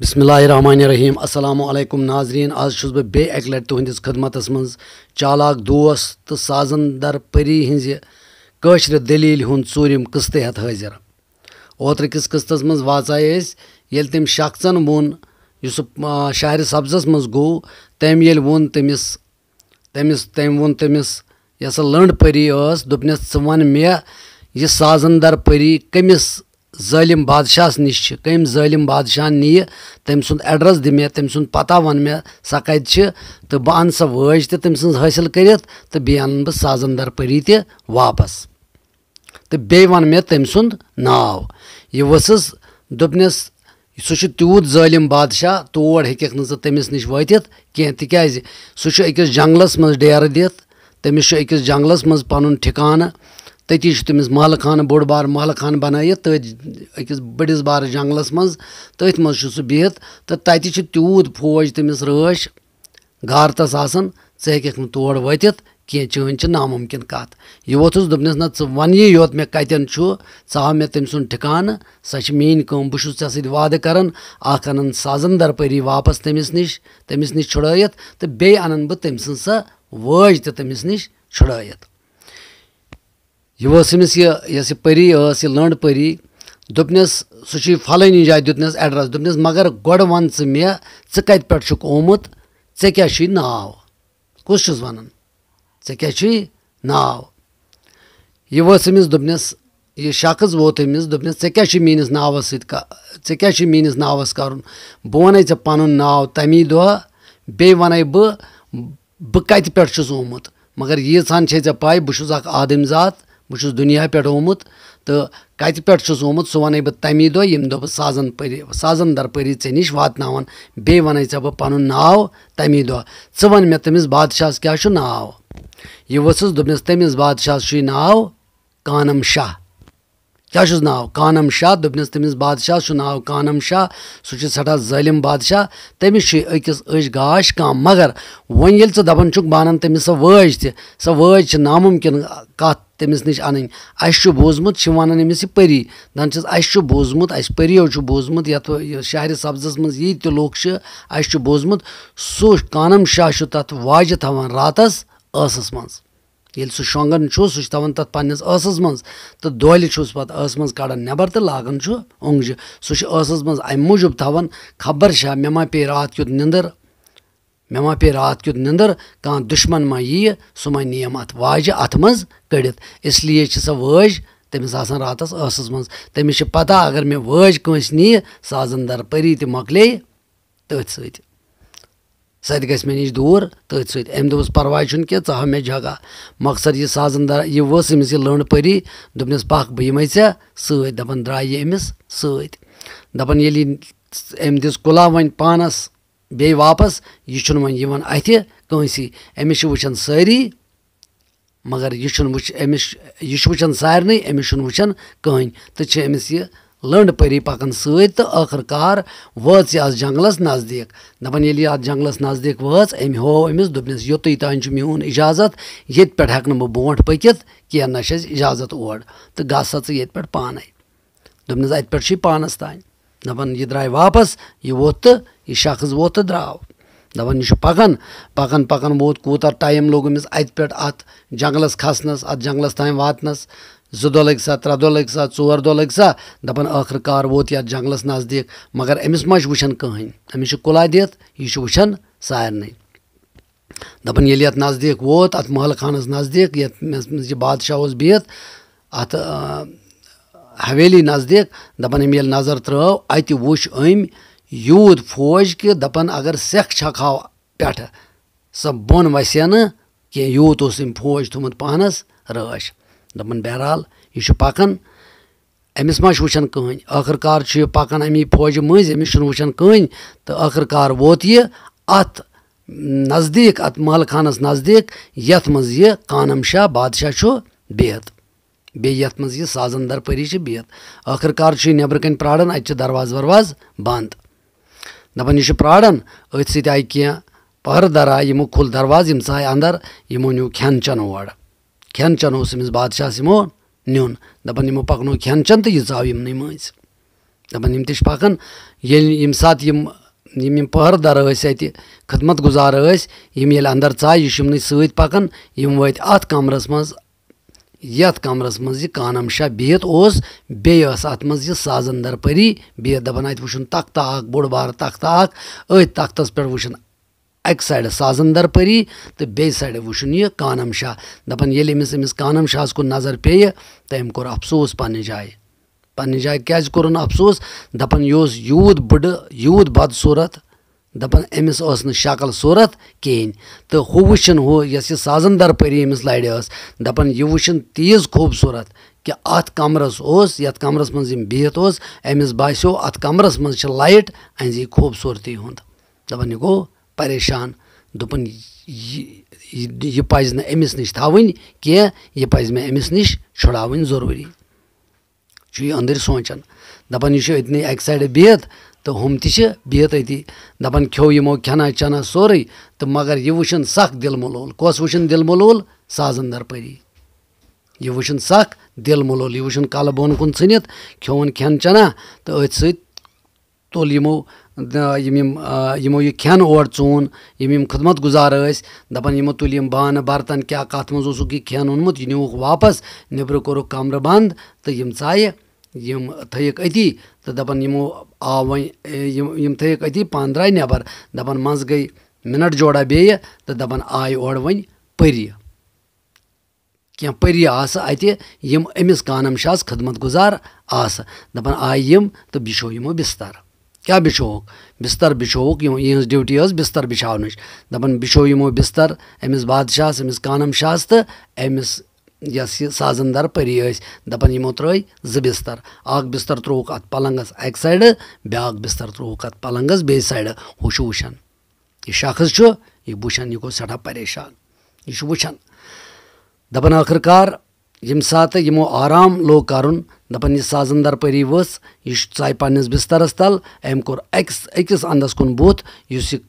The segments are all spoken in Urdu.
بسم اللہ الرحمن الرحیم السلام علیکم ناظرین آج بہت بیٹھ تہندس خدمت مز چالاک دس تو سازن در پری ہزر دلیل ہند ورم قسطہ ہت حاضر اوتر کس قسطس مز واچائے یل تم شخصن وون اس شاعر سبزس مز گو تم یل وون وون تمس تمس تمس تم ویسے لنڈ پری دپنس غس دس ثازن در پری کمس ظٲلِم ظٲلِم نِش چھِ کٔمۍ نِیہِ تٔمۍ تٔمۍ سُنٛد سُنٛد ایڈرَس دِ مےٚ مےٚ پَتہ وَن سۄ کَتہِ چھِ تہٕ بہٕ اَنہٕ سۄ وٲج تہِ تٔمۍ سٕنٛز حٲصِل کٔرِتھ تہٕ بیٚیہِ اَنہٕ بہٕ سازَندَر پٔری تہِ واپَس تہٕ بیٚیہِ وَنہٕ مےٚ تٔمۍ سُنٛد ناو یہِ ؤژھٕس دوٚپنَس سُہ چھُ تیوٗت ظٲلِم بادشاہ تور نہٕ ژٕ تٔمِس نِش وٲتِتھ کینٛہہ ہر سُہ چھُ أکِس جنٛگلَس منٛز ڈیرٕ دِتھ تٔمِس چھُ أکِس جنٛگلَس منٛز پَنُن ٹھِکانہٕ تتی تحل خانہ بڑ بار محل خان بنائی تک بڑھس بار جنگلس مت منچ سہت تو تتہ تیوت فوج تمس راش گارتسان ثکور وین چونج نامکن کت یہ ووتھ دپنس نہ ونی یوت مے کتن ہ آم سکانہ سیون کم بھس چھ ست وعدہ كر اكان سازن زندرپری واپس تمس نش تمس نش چھائت تو بیے ان بہ تم سوج تمس نش چھائت یہ پٔری ٲس یہِ لٔنٛڈ پٔری دوٚپنَس سُہ چھُے پھلنی جایہِ دیُتنَس اڈرس دوٚپنَس مگر گۄڈٕ وَن ژٕ ژٕ مےٚ کَتہِ پٮ۪ٹھ چھُکھ آمُت ژےٚ کیٛاہ چھُے ناو کُس چھُس وَنان ژےٚ کیٛاہ چھُے ناو یہِ ؤژھ أمِس دوٚپنَس یہِ شخص ووت أمِس دوٚپنَس ژےٚ ژےٚ ژےٚ کیٛاہ کیٛاہ چھُے چھُے میٛٲنِس میٛٲنِس ناوَس ناوَس سۭتۍ کَرُن بہٕ امس دس ٹھے کیا میس نوس بہٕ میونس نوس کرے ے پن ناؤ تمی چھے ژےٚ آیان بہٕ چھُس بہت عادم ذات بہس دنیا پہ آٹھ آ سہ بہت تمہ دہ یم دازن پری سازن در درپری چے نش واتن بیے ون ٹھے بہت پن نو تم دہ بادشاہس تمس چھُ ناو یہِ ؤژھٕس ووس تٔمِس بادشاہس چھُے ناو کانم شاہ چھُس ناو کانم شاہ دس تمس بادشاہ ناو کانم شاہ سُہ چھُ سٮ۪ٹھاہ ظٲلِم بادشاہ تٔمِس چی أکِس أچھ گاش کم مگر وۄنۍ ییٚلہِ ژٕ دَپان چھُکھ بہٕ اَنَن تٔمِس سۄ وٲج تہِ سۄ وٲج چھِ نامُمکِن کَتھ تٔمِس نِش اَنٕنۍ اَسہِ اَسہِ چھُ بوٗزمُت چھِ وَنان أمِس یہِ پٔری دَپان چھُ بوٗزمُت اَسہِ پٔریو چھُ بوٗزمُت یَتھ شہرِ اچھا منٛز اہ تہِ لُکھ چھِ اَسہِ چھُ بوٗزمُت سُہ قان شاہ چھُ چھُ تَتھ واجہِ تھاوان راتَس ٲسَس منٛز ییٚلہِ سُہ سُہ شۄنٛگان چھُ تھاوان تَتھ پنٛنِس ٲسَس منٛز تہٕ شان چھُس پَتہٕ ٲسہٕ منٛز کَڑان نٮ۪بَر تہٕ لاگان چھُ چھُ اوٚنٛگجہِ سُہ ٲسَس منٛز اَمہِ موٗجوٗب تھاوان خبر شاہ ما پی راتھ کیُتھ ن ما پہ رات کت نشمن ما یی یہ نیم ات واجہ ات من کڑت اس لیے ساج تم راتس سس مز تم پتہ اگر مے واج کنس نی سازن در پری تک لے تش دور تھی ستس پاروا چھ کہ جگہ مخصر یہ سازن دار یہ وس امس یہ لن پری دس پہ بہ یا سبن درائے امس أمۍ دِژ کُلا وۄنۍ پانَس بی واپس أمِس چھِ وٕچھان سٲری مگر یہِ یہِ چھُنہٕ وٕچھ أمِس چھُ وٕچھان یہ وچ امس یہ وچن سارن امس ویمس یہ لنڈ پری پکان ٲخٕر کار وٲژ وٲژ یہِ یہِ اَتھ اَتھ جنٛگلَس جنٛگلَس نزدیٖک نزدیٖک دَپان ییٚلہِ أمۍ ہوو أمِس دوٚپنَس یوٚتُے تانۍ چھُ میون اِجازت ییٚتہِ پٮ۪ٹھ ہٮ۪کہٕ نہٕ بہٕ برونٛٹھ پٔکِتھ کینٛہہ نہ چھِ اَسہِ اِجازت اور تہٕ گژھ سا ژٕ ییٚتہِ پٮ۪ٹھ پانَے دوٚپنَس اَتہِ پٮ۪ٹھ چھُے پانَس تانۍ دپان یہ درائے واپس یہ ووت تو یہ شخص ووت تو داؤ دپ یہ پکان پکان پکان ووت کتہ ٹائم لوگ امپ جنگلس کھسنس ات جنگلس تام واتنس زہ لگی سا تر دا ٹور دہ دپان دپر کار ووت یہ جنگلس نزدیک مگر امس مچھان کہین امس دت یہ وچن سارن دپا یل نزدیک ووت ات محل خانس نزدیک یہ بادشاہ بہت ات حویلی نزدیک دپان نظر ترو ات وت فوج کہ دپان اگر سکھ چھکاؤ پا بن وسا نکل اس فوج تانس راش دہرحال یہ پکان امس ماش و کہیں کر کار یہ پکان امی فوج مز امس و کہیں تو ووت یہ ات نزد ات محل خانس نزدیک یت کانم شاہ بادشاہ بہت بیٚیہِ یَتھ منٛز یہِ سازَن درپٔری چھِ بِہِتھ ٲخٕر کار چھُ یہِ نٮ۪برٕ کَنۍ پرٛاران اَتہِ چھِ دروازٕ وَروازٕ بنٛد دَپان یہِ چھُ پرٛاران أتھۍ سۭتۍ آیہِ کینٛہہ پٔہرٕ دَر آے یِمو کھُل دروازٕ یِم سا آے اَندَر یِمو نیوٗ کھٮ۪ن چٮ۪ن اورٕ کھٮ۪ن چٮ۪ن اوس أمِس بادشاہَس یِمو نیُن دَپان یِمو پَکنو کھٮ۪ن چٮ۪ن تہٕ یہِ ژاو یِمنٕے مٔنٛزۍ دَپان یِم تہِ چھِ پَکان ییٚلہِ ییٚمہِ ساتہٕ یِم یِم یِم پٔہرٕ دَر ٲسۍ اَتہِ خدمت گُزار ٲسۍ یِم ییٚلہِ اَندَر ژاے یہِ چھِ یِمنٕے سۭتۍ پَکان یِم وٲتۍ اَتھ کَمرَس منٛز یت کمرس من یہ کانم شاہ بہت اس بیس ات مز من ساز پری بہت دپان ات وشن تختہ اخ بوڑ بار تختہ اخ ات تختس پہ تخت پک سائڈ سازندر پری تو بیس سائڈ وشن یہ کانم شاہ دپل امس امس کانم شاہ کن نظر پیے تم کفسوس پنہ جائیں پنہ جائے کیا افسوس دپان یہ است بڑت بدصورت دپس ن شکل صورت کہین تو ہو وچن ہو یس یہ سازن پری امس لڑ دپان یہ وچن تیز خوبصورت کہ ات کمرس اس یت کمرس من بہت اس امس باسو ات کمرس من لائٹ ازی خوبصورتی ہند دپان یہ گو پریشان دپان یہ پہ امس نش تو کی یہ پز پہ امس نش چھا ضروری اندر سوچان دپان یہ دتنی اکہ سائڈ بہت تو ہم تہت دپان کھیو یمو کھینا دانو چورے تو مگر یہ وشن سخ دل ملول کس وشن دل ملول سازن پری یہ وشن سخ دل ملول یہ وشن کل بون کن ثنت کھن کن چنا تو ات یمو یہ اور ژون یم خدمت گزار دپان یہ تل بان برتن کیا کت من اس کنمت یہ نیوک واپس نبر کور کمر بند تو ثائ یم تھیک اتی تو دپان یمو آو تھیک و تی پائے نبر گئی منٹ جوڑا جورہ بی ار و پہن پہ آس کانم شاہ خدمت گزار آپ آئی تو بچو ہمو بستر کیا بچوک بستر بچوک اہن ڈوٹی بستر بچا دستر امس بادشاہ امس کانم شاہ یس یہ سازن در پری دپ ترے زر استر تروک ات پلنگس اک سائڈ بیاا بستر تروک ات پلنگس یہِ شخص چھُ یہِ وٕچھان یہِ گوٚو سٮ۪ٹھاہ پریشان یہِ چھُ وٕچھان یہ ٲخٕر کار ییٚمہِ ساتہٕ یِمو آرام لوگ كرن دپان یہ سازن در پری ورائ پنس بسترس تل أکِس أکِس اکس کُن بُتھ یُس یہِ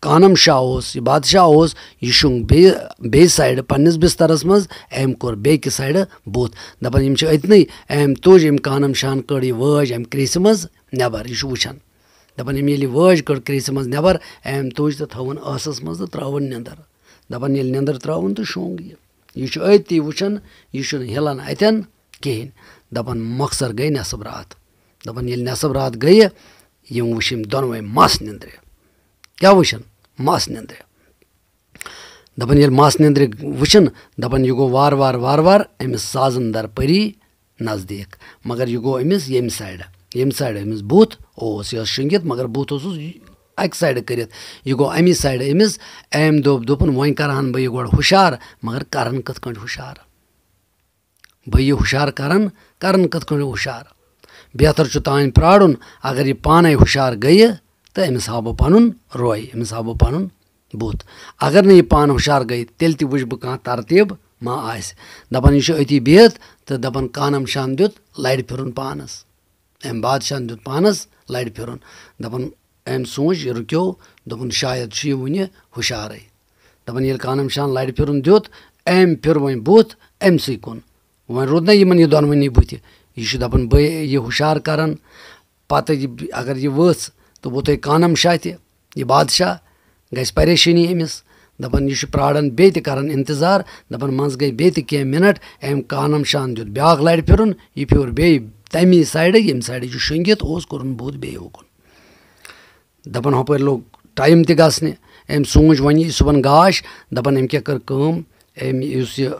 کانم شاہ یہ بادشاہ یہ شونگ سائڈ پنس بسترس مز کس سائڈ بہن اتنی ام تج ام کان شاہ کڑ یہ واج ارسہ مبر یہ وچان دپل واج کڑ کربر ام تجن س من ترا نندر دپا نندر ترا تو شونگ یہ وچان یہلن اتن کہین دپان موصر گئی نصب رات دپان نصب رات گئی یہ وچ دونوے مس نند ییٚلہِ وشن مس وٕچھان دبن یہِ گوٚو وارٕ وارٕ وارٕ وارٕ أمِس سازَن در پٔری نزدیٖک مگر یہِ گوٚو أمِس ییٚمہِ سایڈٕ ییٚمہِ سایڈٕ أمِس بُتھ اوس یہِ ٲس شینگت مگر بُتھ اوسُس اَکہِ سایڈٕ کٔرِتھ یہِ گوٚو اَمی سایڈٕ أمِس أمۍ دوٚپ دوٚپُن وۄنۍ کَرٕہَن بہٕ یہِ گۄڈٕ ہُشار مگر کَرَن کِتھ کٔنۍ ہُشار بہٕ یہِ ہُشار کَرَن کَرَن کِتھ کٔنۍ ہُشار بہتر چھُ تانۍ پرٛارُن اگر یہِ پانَے ہُشار گٔیہِ تو بہ پوئے امس ہاؤ بہ پھر نان ہوشار گے تھیل تھی کرتیب ما د یہ بہت دان شان در پھر پانس ام بادشاہ دانس لر پہ سوچ یہ رکو دا ون ہوشارے دبان یل کان شان لر پھر دم پھر وی بس و دونونی بتانے ہوشار کر اگر یہ و تو ووتھائی کانم شاہ تہ یہ بادشاہ گھر پریشانی امس دپان یہ پاران بیان اِنتظار دپان مز گئی بینٹ ام کانم شاہ دیا لر پہ پیور بیے تمی کوٚرُن بوٚد بیٚیہِ شینگت دَپان ہُپٲرۍ لوٚگ ٹایم تہِ گژھنہِ أمۍ تہ وۄنۍ یی صُبحن گاش دَپان أمۍ کیٛاہ کٔر کٲم أمۍ یُس یہِ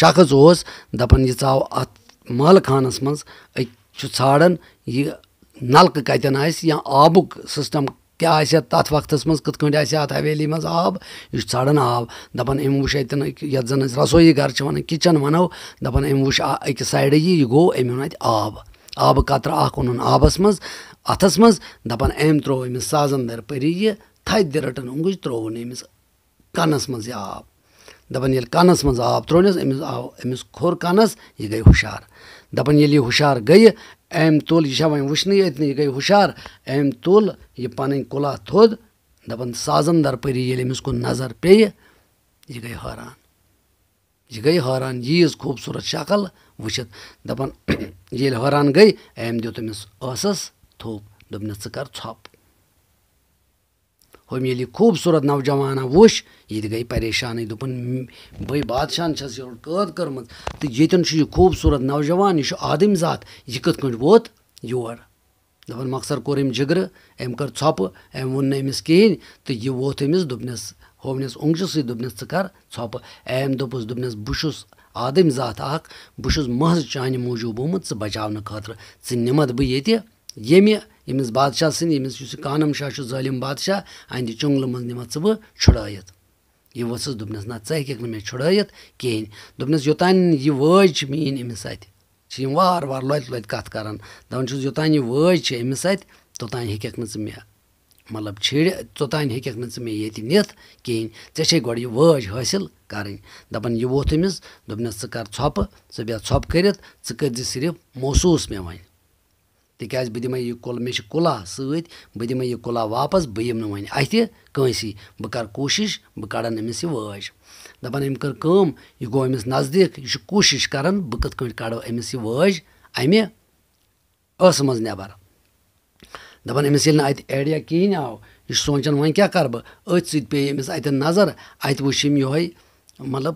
شخص اوس دَپان یہِ ژاو اَتھ یہ خانَس منٛز أکۍ چھُ ژھانڈان یہِ نلقہ کتن آہی آبک سسٹم کیا تک وقت مت پی حویلی مجھ آب یہ ھان آب أمۍ وٕچھ دن رسوی گھر کچن وٕچھ أکِس سایڈٕ یہِ یہِ گوٚو أمۍ اوٚن ات آب آبہٕ قطرٕ قطر اون آبس مز اتس مزان ام ترو امس ساز اندر پھر یہ تد رگ تر امس کنس یہِ آب ییٚلہِ منٛز آب أمِس آو ترو نس آس یہ گئی ہوشار دپان یہِ ہُشار گٔیہِ أمۍ تُل یہِ چھا وۄنۍ ام تل یہ وشن اتن یہ گئی ہوشار ام تل یہ پنہ تھوان سازندر ییٚلہِ أمِس کُن نظر پیٚیہِ یہِ گٔے حٲران یہِ گٔے حٲران ییٖژ خوٗبصوٗرت شکل وٕچھِتھ دَپان ییٚلہِ حٲران گٔے أمۍ دیُت أمِس ٲسَس تھوٚپ دوٚپنَس ژٕ دے ٹھپ ہوم یہ خوبصورت نوجوانہ وش یہ تیے پریشان دوپن بے بادشاہ قد کرم خوبصورت نوجوان یہ عادم ذات یہ کت ووت یور دخصر کور اگر ام کر وون نمس کہین تو یہ ووت امس دس ہس اونگچہ سوپنس ثپہ ام دس دس بس عادم ذات اخس مہز چانہ موجود آمت ثا نمت بہ یہ یمہ یس بادشاہ سانم شاہ ظالم بادشاہ اہد چنگلہ من نما ثتھس دس نا ٹھہ نکت کہین وار لوت لوت کت کر دپان چھس یوتان یہ وج امس ات توتان ہر ٹھیک مطلب چھڑ توتان چھ توانک نکی ٹھے وج حاصل کریں دپان یہ ووت امس دس ثہ ثوپ ٹھپ کر صرف محسوس مے ون تک بہ یہ ملا ستم یہ کلہ واپس بہ نت بہ کرش بہ کڑ واج دپ گو امس نزدیک یہ بتائیں کڑو امس یہ واج امہ مز نبر دپانیا کہین آؤ یہ سوچن وت ست پہ امس اتن نظر اتم یہ مطلب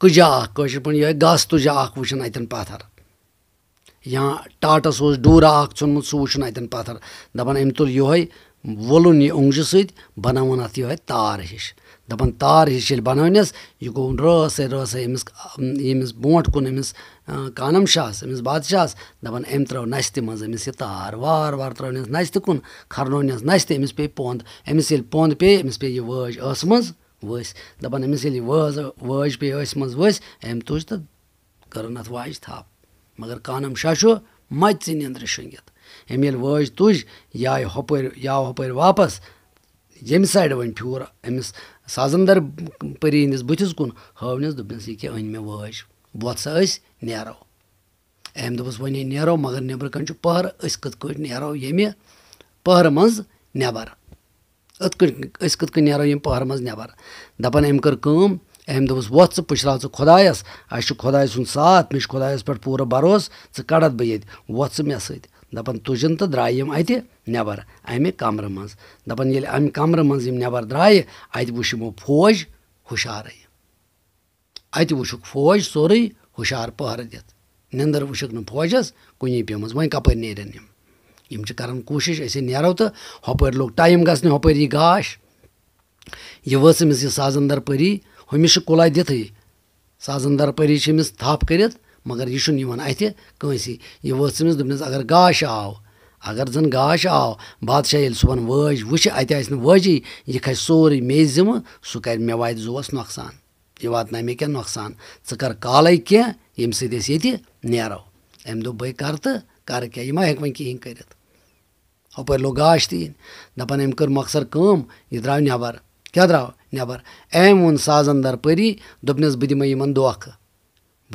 کجا اکشر پہ یہ گاس وٕچھان اچن اتھر یا ٹاٹس اس ڈورا ٹھنمت سہ و پتھر دل یہ تار ہِش اونگجہ تار ہِش ییٚلہِ تارش یہِ گوٚو راس راس أمِس ییٚمِس برونٛٹھ کُن أمِس کانم شاہ امس بادشاہ دپان یہِ وٲج ٲسہٕ منٛز ؤسۍ کھڑے أمِس ییٚلہِ یہِ پند وٲج پیٚیہِ پہ منٛز ؤسۍ أمۍ تُج تہٕ کٔرٕن تجرت واجہِ تھپھ مگر کانم شاہ نندر شینگت امج تج یہ آئی ہپ ہپر واپس یم سائڈ ون پور امس سازم در پرینس بتس کن ہس دیکھے ان مے واج وا ایرو ام دس ون نیرو مگر نٮ۪برٕ کَنۍ چھُ أسۍ کِتھ کٲٹھۍ نیرو ییٚمہِ پہ منٛز نٮ۪بر پہ مز أسۍ کِتھ کٔنۍ نیرو ییٚمہِ منٛز نٮ۪بر دَپان أمۍ کٔر کٲم أمۍ دوٚپُس وۄتھ ژٕ دس ژٕ خۄدایَس اَسہِ چھُ خۄداے سُنٛد ساتھ مےٚ مےٚ چھُ خۄدایَس پٮ۪ٹھ پوٗرٕ ژٕ ژٕ بہٕ ییٚتہِ وۄتھ سۭتۍ دَپان تُجِن تہٕ درٛایہِ یِم اَتہِ وے اَمہِ کَمرٕ منٛز دَپان ییٚلہِ اَمہِ کَمرٕ منٛز یِم یل درٛایہِ اَتہِ وٕچھ یِمو فوج اَتہِ وٕچھُکھ فوج سورُے ہُشار وق دِتھ سوری ہوشار نہٕ فوجَس کُنی كے وۄنۍ کَپٲرۍ نیرن یِم یِم چھِ کَران کوٗشِش اس نیرو تہٕ ہپر لوٚگ ٹایم گژھنہِ ہر یی گاش یہِ وس أمِس یہِ سازَندَر پٔری ہمس ہومسچہ دت سا زندس تھپ کرت مگر یہ اتر کنسی یہ وتس دس اگر گاش آو اگر زن گاش آو بادشاہ یل صبح واج واجی یہ کھس سوری مے ذمہ سہ کر مے وات زوس نقصان یہ وات نیا مقصان ثال کیمے نیرو ام بے کر تو کر کیا یہ ون کرت ہپر لوگ گاش تین ام کر مخصر یہ درو ن أمۍ ووٚن دوٚپنَس بہٕ دِمَے دبنس بہ بہٕ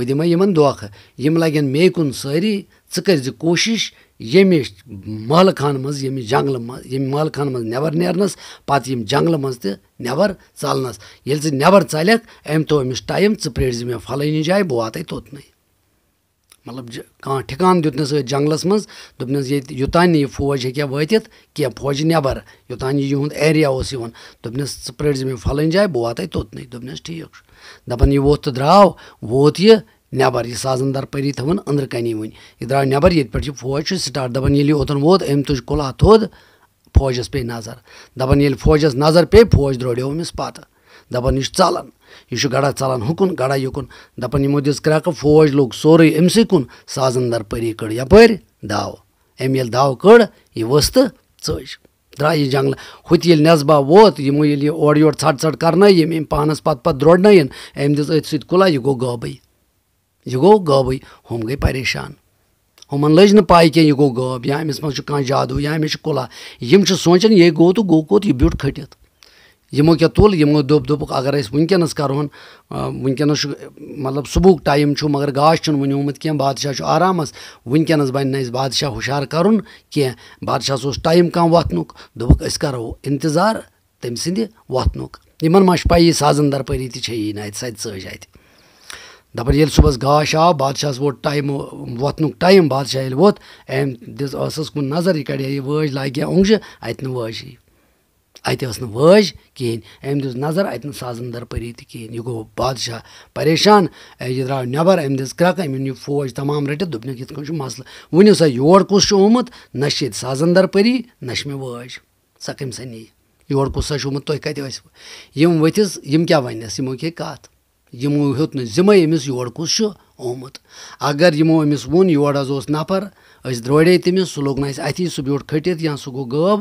دِمَے بہ دن یِم لگن مے کُن سٲری ژٕ کٔرزِ کوٗشِش ییٚمہِ خانہٕ منٛز جنٛگلہٕ منٛز ییٚمہِ کوشش خانہٕ منٛز نٮ۪بر نیرنَس جنگل مل جنٛگلہٕ منٛز تہِ نٮ۪بر ژَلنَس ییٚلہِ ژٕ نٮ۪بر ژَلکھ أمۍ تھوٚو أمِس ٹایم ژٕ پرٛٲرزِ مےٚ ٹرٹز جایہِ بہٕ واتَے توٚتنٕے مطلب کھکام دیکنس اتھ جنگلس من دس یوتھان یہ فوج ہا وت کم فوج نبر یہوانے یہ دس پم پھل جائے بہت توتن دس ٹھیک درا ووت ووت یہ نیبر یہ سازن دار پری تندرکنی ون درا نیبر یہ فوج سٹاٹ ووت دج کل تھد فوج پے نظر دپل فوج نظر پی فوج دور امس پتہ دپان یہ یہ گڑا گڑا گرا دپان یمو كم درک فوج لوگ سوری امس كن ساز اندر پری کڑ یپر دو ام یل دو کڑ یہ ورسط جرائے جنگل ہوتی نصب ووت ہم ھٹ ھٹ کر ام پان پہ پہ دن ام دلہ یہ گو غوبی یہ گو غوبی ہوم گئی پریشان ہم لج ن پائی کی گو غوب یا کہ جادو یا کلہ ہم سوچا یہ گوت گوت یہ بھوٹ کھٹت یمو ہموں کہ تلو در اب ورنکس کرہ ونك مطلب صبح كام مگر گاش گاشن ونی كی بادشاہ آرامس ونک بن اے بادشاہ ہوشہار کرن کی بادشاہ اس ٹائم کہ وتن دس کرو انتظار تم سر كا پی سازن درپیری تھی ات سج اتہ دس گاش آو بادشاہ ووت ٹائم وتن ٹائم بادشاہ یل ووت ام دسس کو نظر یہ کڑا یہ واج لاگہ اونجہ اتنی واجی ٲس نہٕ وٲج کِہیٖنۍ أمۍ دِژ نظر اَتہِ نہٕ سازَن سازندر تہِ کِہیٖنۍ یہِ گوٚو بادشاہ پریشان یہِ درٛاو نٮ۪بر أمۍ دِژ نبر أمۍ گرک یہِ فوج تمام چھُ دیکھ ؤنِو سا یور کُس چھُ آمُت نہ چھِ ییٚتہِ سازَن نیت نہ چھِ مےٚ وٲج سۄ کٔمۍ سا نی یور کُس سا چھُ آمُت تُہۍ کَتہِ ٲسِو یِم ؤتھِس یِم کیٛاہ وَنٮ۪س یِمو ورتس کَتھ یِمو ہیوٚت نہٕ ذمہ أمِس یور کُس چھُ آمُت اگر یِمو أمِس ووٚن یور حظ اوس نفر أسۍ تٔمِس سُہ لوٚگ نہٕ اَسہِ اَتھی سُہ بیوٗٹھ کھٔٹِتھ یا سُہ گوٚو غٲب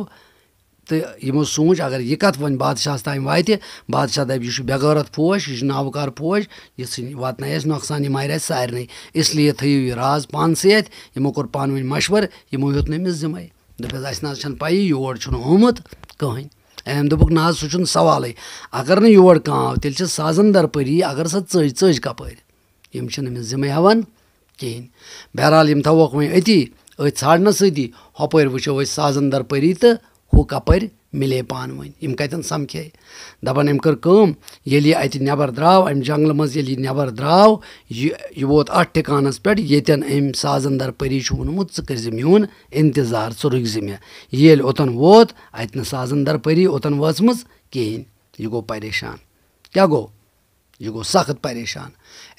تو یہ سوچ اگر یہ کت وادشاہ تام واتہ بادشاہ دبرت فوج یہ نوکار فوج یہ سن وات نا نوقصان مارے سارن اِس لیے تیوہر یہ راض پانس اتھو کانو مشور ہموں ہسم ذمہ دس اہس نہ پی یور أمۍ دوٚپُکھ نہ حظ سُہ چھُنہٕ سوالٕے اگر نہٕ یور کانٛہہ آو تیٚلہِ چھِ سازن درپری اگر سۄ ژٔج ژٔج کَپٲرۍ یِم چھِنہٕ أمِس ج ہٮ۪وان کِہیٖنۍ بہرحال یِم تھاووکھ وۄنۍ أتی أتھۍ وتی سۭتی ہپر وٕچھو أسۍ در پری تہٕ ہُہ کَپٲرۍ مِلے پانہٕ ؤنۍ یِم کَتٮ۪ن سَمکھے دَپان أمۍ کٔر کٲم ییٚلہِ یہِ اَتہِ یہ درٛاو اَمہِ جنٛگلہٕ منٛز ییٚلہِ یہِ یہ درٛاو یہِ یہِ ووت اَتھ پٮ۪ٹھ آ ٹکانس پہ یہ سازن درپری ونموت کر مو اِنتظار ثک ییٚلہِ اوٚتَن ووت اَتہِ نہٕ سازَندَر پٔری اوٚتَن وٲژمٕژ کِہیٖنۍ یہِ گوٚو پریشان کیٛاہ گوٚو یہِ گوٚو سخت پریشان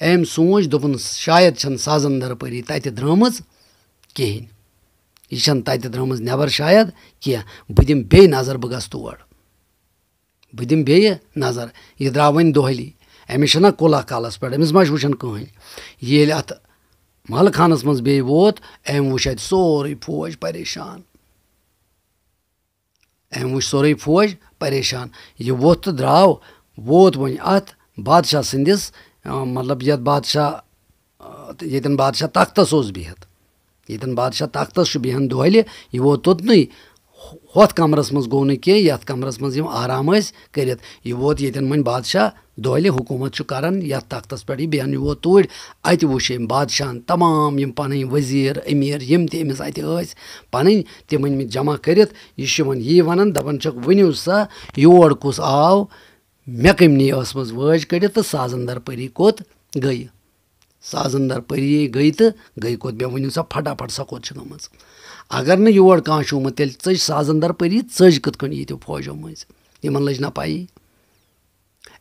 أمۍ سوچ دوٚپُن شاید چھَنہٕ سازَندَر پٔری تَتہِ درٛٲمٕژ کِہیٖنۍ یہ تتہ ترم نبر شاید کی بہ دم بی نظر بہ گس تور بہ دم بی نظر یہ داو ون امس نا قلعہ کالس پہ امس وقت کہہین یہی ات محل خانس مز بی ووت ام وچ ات سوری فوج پریشان ام وچ سوری فوج پریشان یہ ووت تو وا ووت ون ات بادشاہ سندس مطلب یت بادشاہ یتن بادشاہ تختس بہت یو بادشاہ تختس بہن دہل ووت توتن ہوت کمرس مز گا کمرس من آرام ووت کریں بادشاہ دہل حکومت کران تختس پہ بہن وو تور ات وادشاہ تمام پن وزیر امیر یہ تیس ات پہ تم ان ممع کت وپانک ورو سا یور کس آو میں کم نی ٲسمٕژ وٲج کٔڑِتھ تہٕ اندر پری کوٚت گٔیہِ سازن در پری گئی تو گئی مے ورنو سا پٹافٹ سا کچھ گم اگر نور کھانا تیل جھج سازن در پری کن یہ فوجو مز تم لج نا پی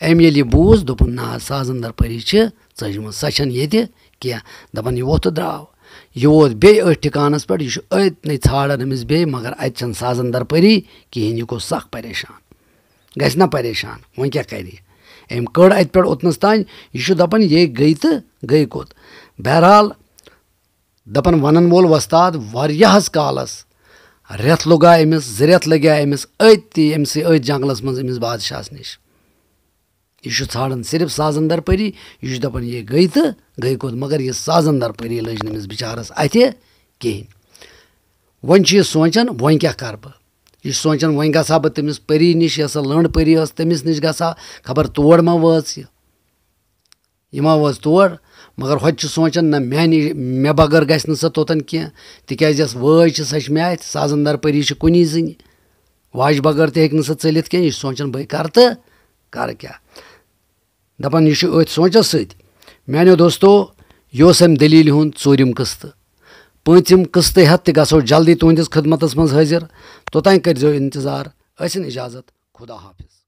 ام بوس دہ سازن در پری چجم سن دھ داوت بیت ٹکانس پہ یہ بی اتن امس مگر اتن سازن در پری کہین یہ گو سخ پریشان گھر نا پریشان ون کیا أمۍ کٔڑ اَتہِ پٮ۪ٹھ اوٚتنَس تانۍ یہِ چھُ دَپان یے گٔے تہٕ گٔے کوٚت بہرحال دَپان وَنَن وول وۄستاد واریاہَس کالَس رٮ۪تھ لوٚگا أمِس زٕ رٮ۪تھ لَگیا أمِس أتھی أمۍسٕے أتھۍ جنٛگلَس منٛز أمِس بادشاہَس نِش یہِ چھُ ژھانڈان صرف سازَندَر پٔری یہِ چھُ دَپان یے گٔے تہٕ گٔے کوٚت مگر یہِ سازَندَر پٔری لٔج نہٕ أمِس بِچارَس اَتھِ کِہیٖنۍ وۄنۍ چھُ یہِ سونٛچان وۄنۍ کیٛاہ کَرٕ بہٕ یہ سوچان و گھا بہت تمس پری نش یہ سن پری تمس نش گا خبر تور ما واس یہ یہ ما وس تور مگر ہو سوچان مے نہٕ سۄ ژٔلِتھ کینٛہہ یہِ سات سونٛچان پریش کَرٕ تہٕ کَرٕ کیٛاہ دَپان یہِ چھُ أتھۍ سونٛچَس سۭتۍ سوچو دوستو یہِ اوس اَمہِ دٔلیٖلہِ ہُنٛد ژوٗرِم قصہ پوچم قصطے ہتھ گھو جلدی تہندس خدمت من حاضر توتان توات انتظار اجازت خدا حافظ